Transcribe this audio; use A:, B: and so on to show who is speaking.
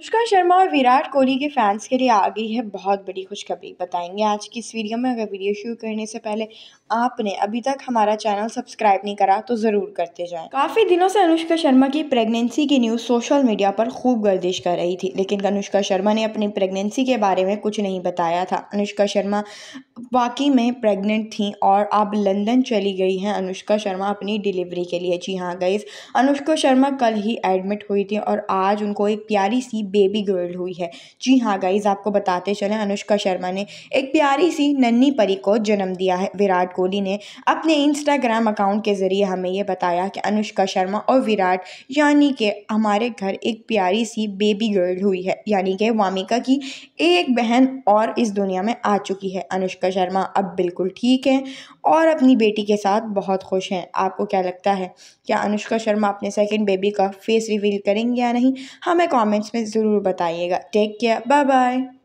A: अनुष्का शर्मा और विराट कोहली के फैंस के लिए आ गई है बहुत बड़ी खुशखबरी बताएंगे आज की इस वीडियो में अगर वीडियो शुरू करने से पहले आपने अभी तक हमारा चैनल सब्सक्राइब नहीं करा तो ज़रूर करते जाएं काफ़ी दिनों से अनुष्का शर्मा की प्रेगनेंसी की न्यूज़ सोशल मीडिया पर खूब गर्दिश कर रही थी लेकिन अनुष्का शर्मा ने अपनी प्रेगनेंसी के बारे में कुछ नहीं बताया था अनुष्का शर्मा वाकई में प्रेग्नेंट थी और अब लंदन चली गई हैं अनुष्का शर्मा अपनी डिलीवरी के लिए जी हाँ गई अनुष्का शर्मा कल ही एडमिट हुई थी और आज उनको एक प्यारी सी बेबी गर्ल हुई है जी हाँ गाइज़ आपको बताते चले अनुष्का शर्मा ने एक प्यारी सी नन्ही परी को जन्म दिया है विराट कोहली ने अपने इंस्टाग्राम अकाउंट के ज़रिए हमें ये बताया कि अनुष्का शर्मा और विराट यानी कि हमारे घर एक प्यारी सी बेबी गर्ल हुई है यानी कि वामिका की एक बहन और इस दुनिया में आ चुकी है अनुष्का अनुष्का शर्मा अब बिल्कुल ठीक हैं और अपनी बेटी के साथ बहुत खुश हैं आपको क्या लगता है क्या अनुष्का शर्मा अपने सेकेंड बेबी का फेस रिवील करेंगे या नहीं हमें कॉमेंट्स में ज़रूर बताइएगा टेक केयर बाय बाय